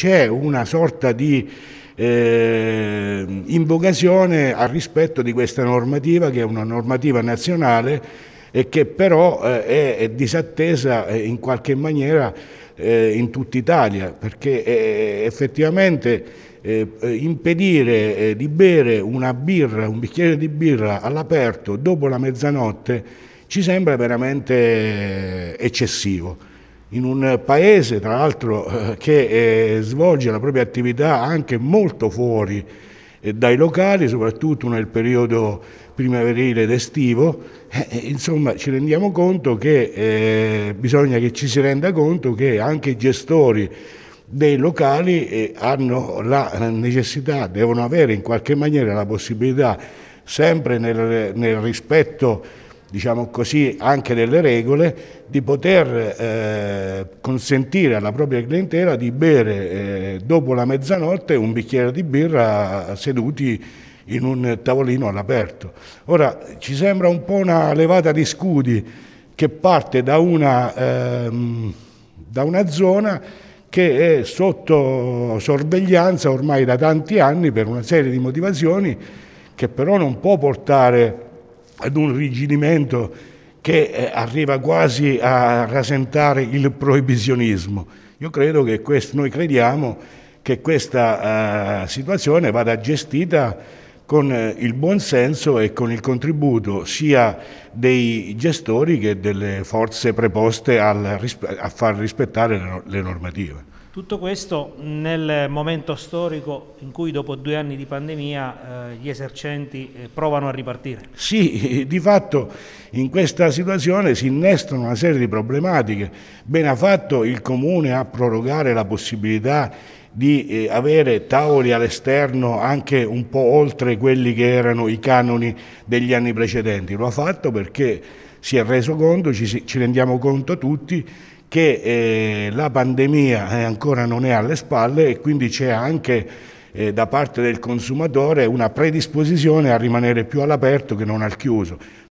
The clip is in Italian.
c'è una sorta di eh, invocazione al rispetto di questa normativa che è una normativa nazionale e che però eh, è, è, disattesa eh, in qualche maniera eh, in tutta Italia perché eh, effettivamente eh, impedire di bere una birra, un bicchiere di birra all'aperto dopo la mezzanotte ci sembra veramente eccessivo in un paese tra l'altro eh, che eh, svolge la propria attività anche molto fuori eh, dai locali, soprattutto nel periodo primaverile ed estivo, eh, eh insomma ci rendiamo conto che eh, bisogna che ci si renda conto che anche i gestori dei locali hanno la necessità, devono avere in qualche maniera la possibilità, sempre nel, nel rispetto diciamo così, anche delle regole di poter eh, consentire alla propria clientela di bere eh, dopo la mezzanotte un bicchiere di birra seduti in un tavolino all'aperto. Ora ci sembra un po' una levata di scudi che parte da una, ehm, da una zona che è sotto sorveglianza ormai da tanti anni per una serie di motivazioni che però non può portare ad un rigidimento che eh, arriva quasi a rasentare il proibizionismo. Io credo che questo, noi crediamo che questa uh, situazione vada gestita con eh, il buon senso e con il contributo sia dei gestori che delle forze preposte a far rispettare le normative. Tutto questo nel momento storico in cui dopo due anni di pandemia eh, gli esercenti eh, provano a ripartire? Sì, di fatto in questa situazione si innestano una serie di problematiche. Bene ha fatto il Comune a prorogare la possibilità di eh, avere tavoli all'esterno anche un po' oltre quelli che erano i canoni degli anni precedenti. Lo ha fatto perché si è reso conto, ci, ci rendiamo conto tutti, che eh, la pandemia eh, ancora non è alle spalle e quindi c'è anche eh, da parte del consumatore una predisposizione a rimanere più all'aperto che non al chiuso.